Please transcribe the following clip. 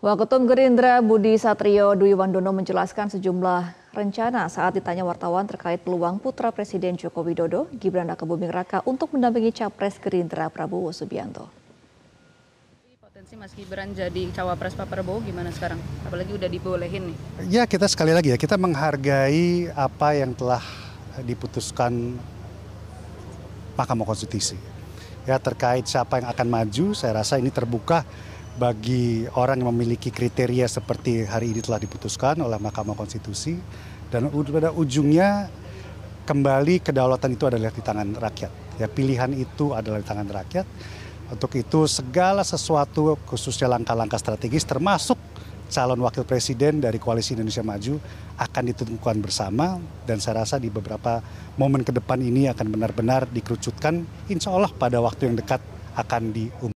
Waketum Gerindra Budi Satrio Dwi Wandono menjelaskan sejumlah rencana saat ditanya wartawan terkait peluang putra Presiden Joko Widodo, Gibran Rakabuming Raka untuk mendampingi Capres Gerindra Prabowo Subianto. Potensi Mas Gibran jadi cawapres Pak Prabowo gimana sekarang? Apalagi udah dibolehin nih. Ya kita sekali lagi ya, kita menghargai apa yang telah diputuskan Mahkamah Konstitusi. Ya terkait siapa yang akan maju, saya rasa ini terbuka bagi orang yang memiliki kriteria seperti hari ini telah diputuskan oleh Mahkamah Konstitusi dan pada ujungnya kembali kedaulatan itu adalah di tangan rakyat. Ya pilihan itu adalah di tangan rakyat. Untuk itu segala sesuatu khususnya langkah-langkah strategis termasuk calon wakil presiden dari koalisi Indonesia Maju akan ditentukan bersama dan saya rasa di beberapa momen ke depan ini akan benar-benar dikerucutkan insya Allah pada waktu yang dekat akan diumumkan.